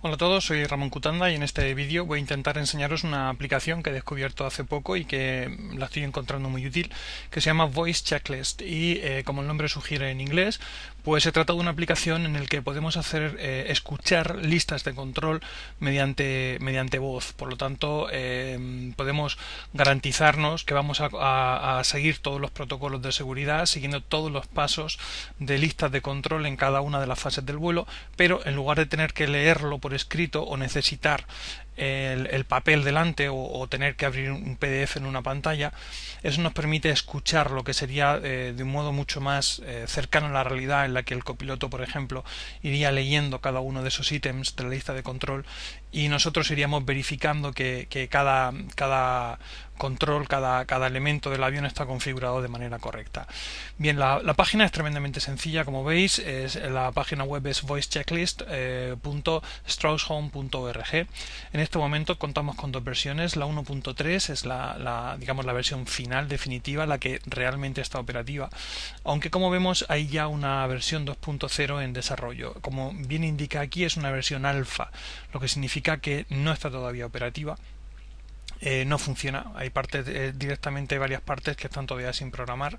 Hola a todos, soy Ramón Cutanda y en este vídeo voy a intentar enseñaros una aplicación que he descubierto hace poco y que la estoy encontrando muy útil, que se llama Voice Checklist y eh, como el nombre sugiere en inglés, pues se trata de una aplicación en la que podemos hacer eh, escuchar listas de control mediante, mediante voz, por lo tanto eh, podemos garantizarnos que vamos a, a, seguir todos los protocolos de seguridad, siguiendo todos los pasos de listas de control en cada una de las fases del vuelo, pero en lugar de tener que leerlo por pues escrito o necesitar el, papel delante o, tener que abrir un PDF en una pantalla, eso nos permite escuchar lo que sería eh, de un modo mucho más eh, cercano a la realidad en la que el copiloto, por ejemplo, iría leyendo cada uno de esos ítems de la lista de control y nosotros iríamos verificando que, cada, cada control, cada, cada, elemento del avión está configurado de manera correcta. Bien, la, página es tremendamente sencilla, como veis, es, la página web es voicechecklist.stroushome.org. Eh, en este momento contamos con dos versiones. La 1.3 es digamos, la versión final definitiva, la que realmente está operativa. Aunque como vemos hay ya una versión 2.0 en desarrollo. Como bien indica aquí es una versión alfa, lo que significa que no está todavía operativa eh, no funciona. Hay partes eh, directamente varias partes que están todavía sin programar.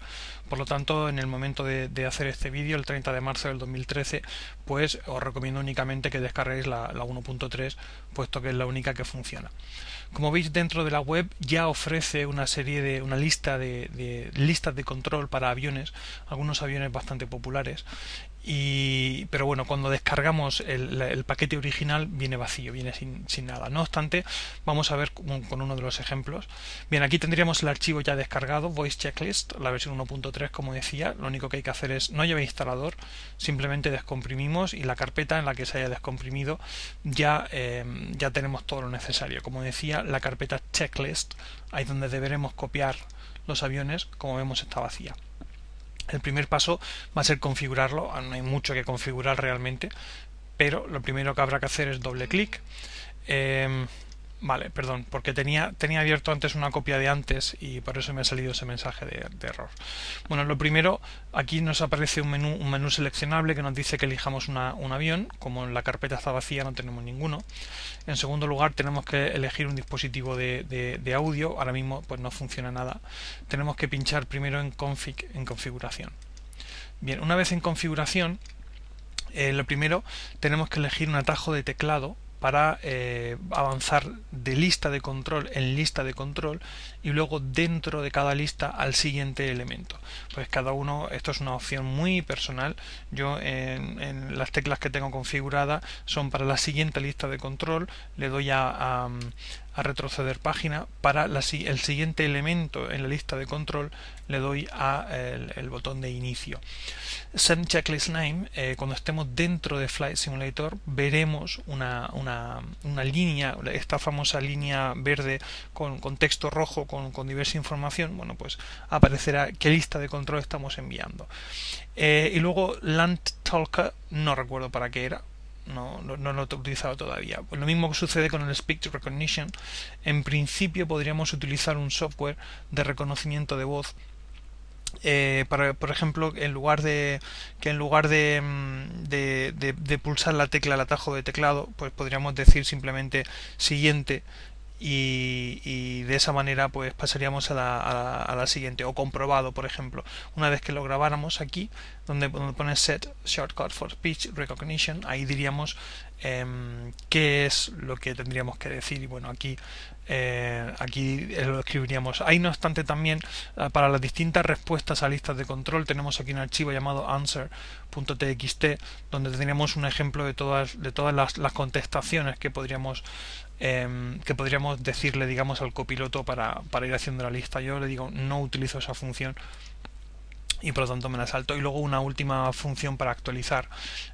Por lo tanto, en el momento de, hacer este vídeo, el 30 de marzo del 2013, pues os recomiendo únicamente que descarguéis la, 1.3, puesto que es la única que funciona. Como veis dentro de la web ya ofrece una serie de una lista de listas de control para aviones, algunos aviones bastante populares y, pero bueno, cuando descargamos el, paquete original viene vacío, viene sin, nada. No obstante, vamos a ver con, uno de los ejemplos. Bien, aquí tendríamos el archivo ya descargado, Voice Checklist, la versión 1.3, como decía. Lo único que hay que hacer es no llevar instalador, simplemente descomprimimos y la carpeta en la que se haya descomprimido ya, eh, ya tenemos todo lo necesario. Como decía, la carpeta Checklist, ahí donde deberemos copiar los aviones, como vemos está vacía. El primer paso va a ser configurarlo, ah, no hay mucho que configurar realmente, pero lo primero que habrá que hacer es doble clic. Em, Vale, perdón, porque tenía, tenía abierto antes una copia de antes y por eso me ha salido ese mensaje de, error. Bueno, lo primero, aquí nos aparece un menú, un menú seleccionable que nos dice que elijamos un avión, como la carpeta está vacía no tenemos ninguno. En segundo lugar, tenemos que elegir un dispositivo de, audio, ahora mismo pues no funciona nada. Tenemos que pinchar primero en config, en configuración. Bien, una vez en configuración, eh, lo primero tenemos que elegir un atajo de teclado para eh, avanzar de lista de control en lista de control y luego dentro de cada lista al siguiente elemento. Pues cada uno, esto es una opción muy personal. Yo en, las teclas que tengo configuradas son para la siguiente lista de control, le doy a, a retroceder página para el siguiente elemento en la lista de control le doy a el, botón de inicio Send Checklist Name eh, cuando estemos dentro de Flight Simulator veremos una, una, una línea esta famosa línea verde con, con texto rojo con, con, diversa información bueno pues aparecerá qué lista de control estamos enviando eh, y luego Land Talker no recuerdo para qué era no, no, no, lo he utilizado todavía. Pues lo mismo sucede con el Speech Recognition. En principio podríamos utilizar un software de reconocimiento de voz. Eh, para, por ejemplo, en lugar de que en lugar mm, de, de, de, pulsar la tecla, al atajo de teclado, pues podríamos decir simplemente siguiente y, de esa manera pues pasaríamos a la, a, la, siguiente o comprobado por ejemplo una vez que lo grabáramos aquí donde, donde pone set shortcut for speech recognition ahí diríamos Em, qué es lo que tendríamos que decir y bueno aquí eh, aquí lo escribiríamos ahí no obstante también eh, para las distintas respuestas a listas de control tenemos aquí un archivo llamado answer.txt donde tenemos un ejemplo de todas de todas las, las contestaciones que podríamos em, que podríamos decirle digamos al copiloto para, para ir haciendo la lista yo le digo no utilizo esa función y por lo tanto me la salto y luego una última función para actualizar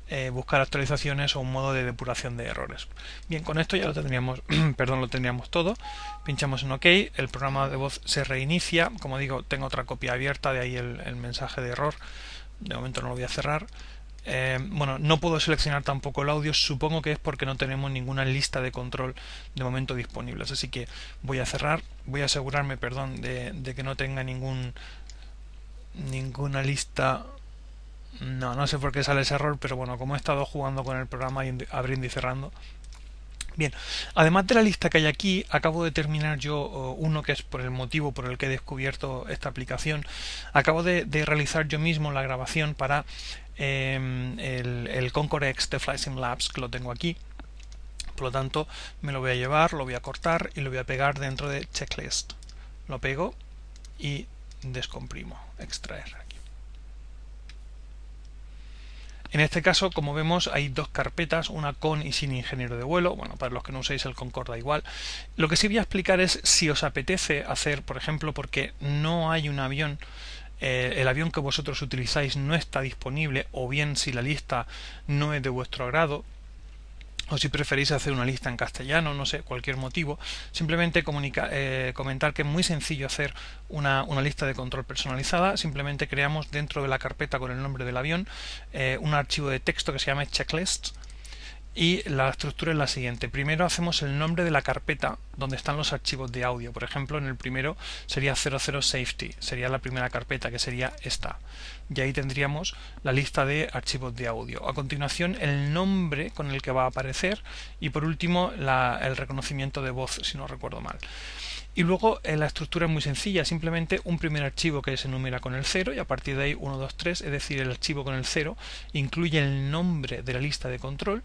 eh, buscar actualizaciones o un modo de depuración de errores bien con esto ya lo tendríamos perdón lo tendríamos todo pinchamos en ok el programa de voz se reinicia como digo tengo otra copia abierta de ahí el, mensaje de error de momento no lo voy a cerrar eh, bueno, no puedo seleccionar tampoco el audio, supongo que es porque no tenemos ninguna lista de control de momento disponibles, así que voy a cerrar, voy a asegurarme, perdón, de que no tenga ningún ninguna lista no, no sé por qué sale ese error, pero bueno, como he estado jugando con el programa y abriendo y cerrando. Bien, además de la lista que hay aquí, acabo de terminar yo uno que es por el motivo por el que he descubierto esta aplicación. Acabo de, realizar yo mismo la grabación para em, el, el Concord X de FlySim Labs, que lo tengo aquí. Por lo tanto, me lo voy a llevar, lo voy a cortar y lo voy a pegar dentro de checklist. Lo pego y descomprimo, extraer aquí. En este caso, como vemos, hay dos carpetas, una con y sin ingeniero de vuelo. Bueno, para los que no uséis el Concorda igual. Lo que sí voy a explicar es si os apetece hacer, por ejemplo, porque no hay un avión, eh, el avión que vosotros utilizáis no está disponible, o bien si la lista no es de vuestro agrado, o si preferís hacer una lista en castellano, no sé, cualquier motivo, simplemente eh, comentar que es muy sencillo hacer una, lista de control personalizada, simplemente creamos dentro de la carpeta con el nombre del avión eh, un archivo de texto que se llama checklist, y la estructura es la siguiente. Primero hacemos el nombre de la carpeta donde están los archivos de audio. Por ejemplo, en el primero sería 00 safety, sería la primera carpeta que sería esta. Y ahí tendríamos la lista de archivos de audio. A continuación, el nombre con el que va a aparecer y por último el reconocimiento de voz, si no recuerdo mal. Y luego eh, la estructura es muy sencilla, simplemente un primer archivo que se enumera con el 0 y a partir de ahí 1, 2, 3, es decir, el archivo con el 0 incluye el nombre de la lista de control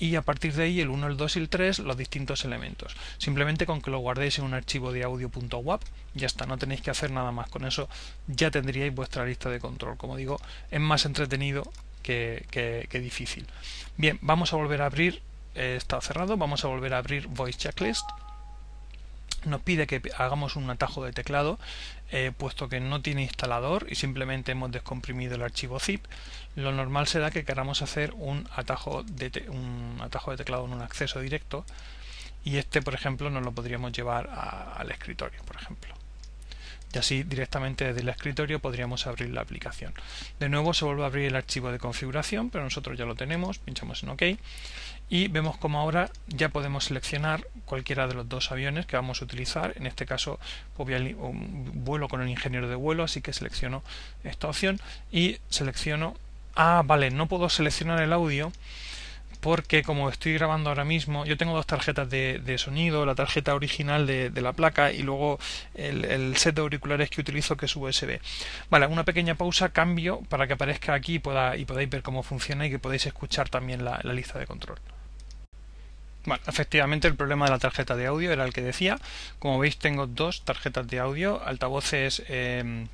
y a partir de ahí el 1, el 2 y el 3 los distintos elementos. Simplemente con que lo guardéis en un archivo de audio.wap, ya está, no tenéis que hacer nada más. Con eso ya tendríais vuestra lista de control. Como digo, es más entretenido que, que, difícil. Bien, vamos a volver a abrir, eh, está cerrado, vamos a volver a abrir Voice Checklist nos pide que hagamos un atajo de teclado eh, puesto que no tiene instalador y simplemente hemos descomprimido el archivo zip lo normal será que queramos hacer un atajo de, un atajo de teclado en un acceso directo y este por ejemplo nos lo podríamos llevar al escritorio por ejemplo y así directamente desde el escritorio podríamos abrir la aplicación. De nuevo se vuelve a abrir el archivo de configuración, pero nosotros ya lo tenemos, pinchamos en OK y vemos como ahora ya podemos seleccionar cualquiera de los dos aviones que vamos a utilizar. En este caso pues un vuelo con el ingeniero de vuelo, así que selecciono esta opción y selecciono... Ah, vale, no puedo seleccionar el audio porque como estoy grabando ahora mismo, yo tengo dos tarjetas de, sonido, la tarjeta original de, la placa y luego el, set de auriculares que utilizo que es USB. Vale, una pequeña pausa, cambio para que aparezca aquí y, podáis ver cómo funciona y que podáis escuchar también la, lista de control. Bueno, efectivamente el problema de la tarjeta de audio era el que decía. Como veis tengo dos tarjetas de audio, altavoces... Em,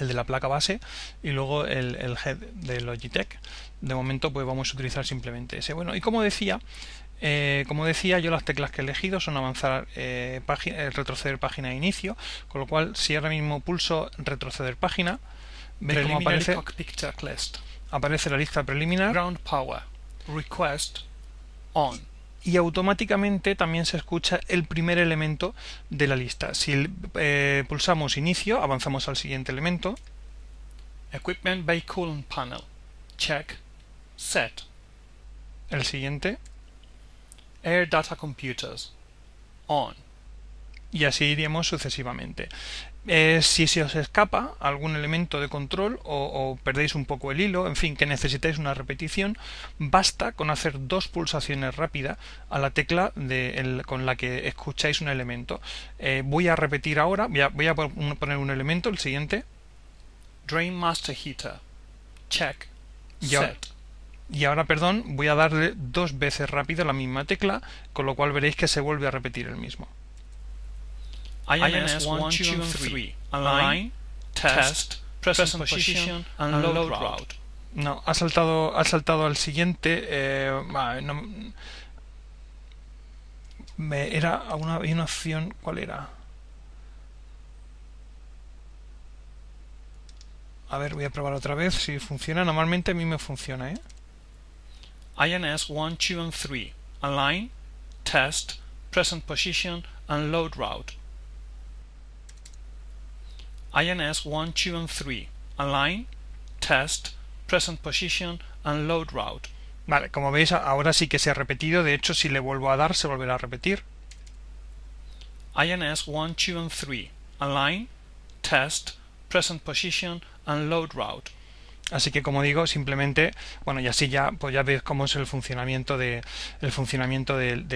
el de la placa base y luego el, el head de Logitech. De momento pues vamos a utilizar simplemente ese. Bueno, y como decía, eh, como decía, yo las teclas que he elegido son avanzar, eh, página, eh, retroceder página de inicio, con lo cual si ahora mismo pulso retroceder página, veis cómo aparece, aparece la lista preliminar. Ground power, request, on y automáticamente también se escucha el primer elemento de la lista. Si eh, pulsamos inicio, avanzamos al siguiente elemento. Equipment by Coolant Panel. Check. Set. El siguiente. Air Data Computers. On. Y así iremos sucesivamente si se os escapa algún elemento de control o, perdéis un poco el hilo, en fin, que necesitáis una repetición, basta con hacer dos pulsaciones rápidas a la tecla con la que escucháis un elemento. Eh, voy a repetir ahora, voy a, poner un elemento, el siguiente. Drain Master Heater. Check. Y ahora, set. y ahora, perdón, voy a darle dos veces rápido la misma tecla, con lo cual veréis que se vuelve a repetir el mismo. INS 1, 2, 3, align, test, present position, and load route. No, ha saltado, al siguiente. Eh, no, me, era una, una opción, ¿cuál era? A ver, voy a probar otra vez si funciona. Normalmente a mí me funciona, INS 1, 2 y 3. Align, test, present position and load route. INS 1, 2, and 3, Align, Test, Present Position, and Load Route. Vale, como veis ahora sí que se ha repetido, de hecho si le vuelvo a dar se volverá a repetir. INS 1, 2, and 3, Align, Test, Present Position, and Load Route. Así que como digo, simplemente, bueno, y así ya, pues ya veis cómo es el funcionamiento de el funcionamiento del,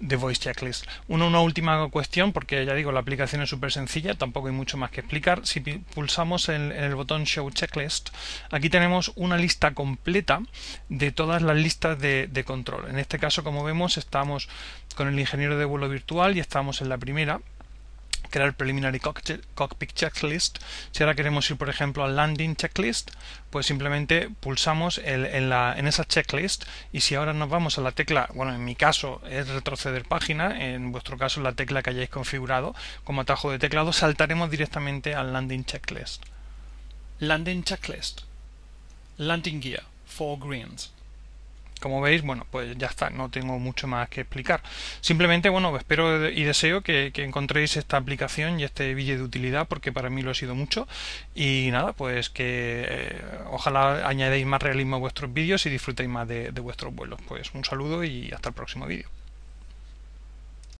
de voice checklist. Una, última cuestión, porque ya digo, la aplicación es súper sencilla, tampoco hay mucho más que explicar. Si pulsamos en, el botón Show Checklist, aquí tenemos una lista completa de todas las listas de control. En este caso, como vemos, estamos con el ingeniero de vuelo virtual y estamos en la primera crear preliminary cockpit checklist. Si ahora queremos ir, por ejemplo, al landing checklist, pues simplemente pulsamos en, la, en esa checklist y si ahora nos vamos a la tecla, bueno, en mi caso es retroceder página, en vuestro caso la tecla que hayáis configurado como atajo de teclado, saltaremos directamente al landing checklist. Landing checklist. Landing gear, for greens como veis, bueno, pues ya está, no tengo mucho más que explicar. Simplemente, bueno, espero y deseo que, encontréis esta aplicación y este billete de utilidad, porque para mí lo ha sido mucho. Y nada, pues que eh, ojalá añadáis más realismo a vuestros vídeos y disfrutéis más de vuestros vuelos. Pues un saludo y hasta el próximo vídeo.